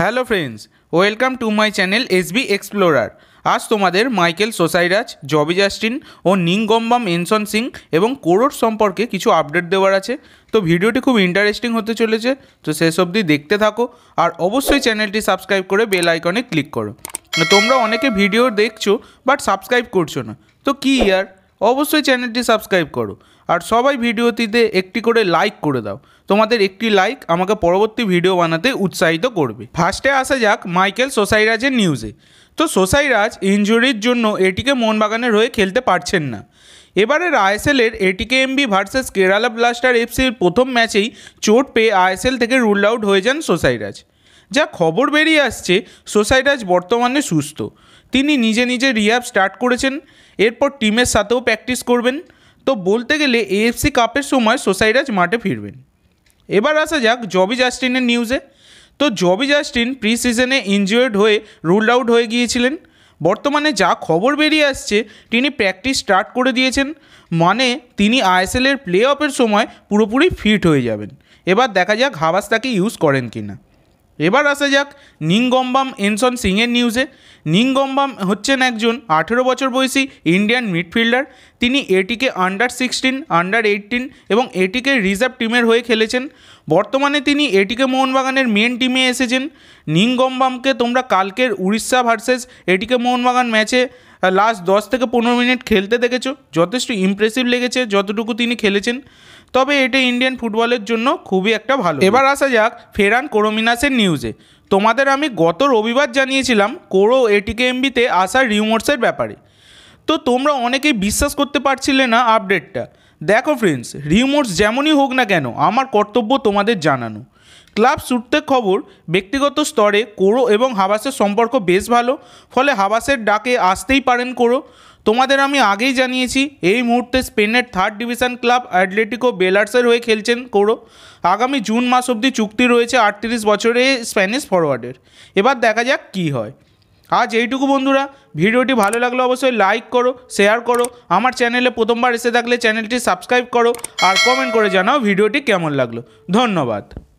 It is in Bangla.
hello friends welcome to my channel SB explorer আজ তোমাদের মাইকেল সোসাইরাজ জবি জাস্টিন ও নিংগম্বাম এনসন সিং এবং কোরোর সম্পর্কে কিছু আপডেট দেওয়ার আছে তো ভিডিওটি খুব ইন্টারেস্টিং হতে চলেছে তো শেষ অব্দি দেখতে থাকো আর অবশ্যই চ্যানেলটি সাবস্ক্রাইব করে বেল আইকনে ক্লিক করো তোমরা অনেকে ভিডিও দেখছো বাট সাবস্ক্রাইব করছো না তো কী ইয়ার অবশ্যই চ্যানেলটি সাবস্ক্রাইব করো আর সবাই ভিডিওটিতে একটি করে লাইক করে দাও তোমাদের একটি লাইক আমাকে পরবর্তী ভিডিও বানাতে উৎসাহিত করবে ফার্স্টে আসা যাক মাইকেল সোসাইরাজের নিউজে তো সোসাইরাজ ইঞ্জুরির জন্য এটিকে মোহনবাগানের হয়ে খেলতে পারছেন না এবারের আইএসএলের এটিকে এমবি ভার্সেস কেরালা ব্লাস্টার এফসির প্রথম ম্যাচেই চোট পেয়ে আইএসএল থেকে রুল আউট হয়ে যান সোসাইরাজ যা খবর বেরিয়ে আসছে সোসাইট আজ বর্তমানে সুস্থ তিনি নিজে নিজে রিয়াব স্টার্ট করেছেন এরপর টিমের সাথেও প্র্যাকটিস করবেন তো বলতে গেলে এএফসি কাপের সময় সোসাইরাজ মাঠে ফিরবেন এবার আসা যাক জবি জাস্টিনের নিউজে তো জবি জাস্টিন প্রি সিজনে ইনজিওর্ড হয়ে রুল আউট হয়ে গিয়েছিলেন বর্তমানে যা খবর বেরিয়ে আসছে তিনি প্র্যাকটিস স্টার্ট করে দিয়েছেন মানে তিনি আইএসএলের প্লে অফের সময় পুরোপুরি ফিট হয়ে যাবেন এবার দেখা যাক হাবাস তাকে ইউজ করেন কিনা এবার আসা যাক নিঙ্গম্বাম এনসন সিংয়ের নিউজে নিঙ্গম্বাম হচ্ছেন একজন আঠেরো বছর বয়সী ইন্ডিয়ান মিডফিল্ডার তিনি এটিকে আন্ডার সিক্সটিন আন্ডার এইটিন এবং এটিকে রিজার্ভ টিমের হয়ে খেলেছেন বর্তমানে তিনি এটিকে মোহনবাগানের মেন টিমে এসেছেন নিঙ্গম্বামকে তোমরা কালকের উড়িষ্যা ভার্সেস এটিকে মোহনবাগান ম্যাচে লাস্ট দশ থেকে পনেরো মিনিট খেলতে দেখেছো যথেষ্ট ইমপ্রেসিভ লেগেছে যতটুকু তিনি খেলেছেন তবে এটা ইন্ডিয়ান ফুটবলের জন্য খুবই একটা ভালো এবার আসা যাক ফেরান কোরোমিনাসের নিউজে তোমাদের আমি গত রবিবার জানিয়েছিলাম কোরো এটিকেএমবিতে আসা রিউমোর্সের ব্যাপারে তো তোমরা অনেকেই বিশ্বাস করতে পারছিলে না আপডেটটা দেখো ফ্রেন্ডস রিউমোর্স যেমনই হোক না কেন আমার কর্তব্য তোমাদের জানানো ক্লাব সূত্রে খবর ব্যক্তিগত স্তরে কোরো এবং হাবাসের সম্পর্ক বেশ ভালো ফলে হাবাসের ডাকে আসতেই পারেন কোরো তোমাদের আমি আগেই জানিয়েছি এই মুহূর্তে স্পেনের থার্ড ডিভিশন ক্লাব অ্যাটলেটিকো বেলার্সের হয়ে খেলছেন কোরো আগামী জুন মাস অবধি চুক্তি রয়েছে আটত্রিশ বছরে স্প্যানিশ ফরওয়ার্ডের এবার দেখা যাক কি হয় আজ এইটুকু বন্ধুরা ভিডিওটি ভালো লাগলে অবশ্যই লাইক করো শেয়ার করো আমার চ্যানেলে প্রথমবার এসে থাকলে চ্যানেলটি সাবস্ক্রাইব করো আর কমেন্ট করে জানাও ভিডিওটি কেমন লাগলো ধন্যবাদ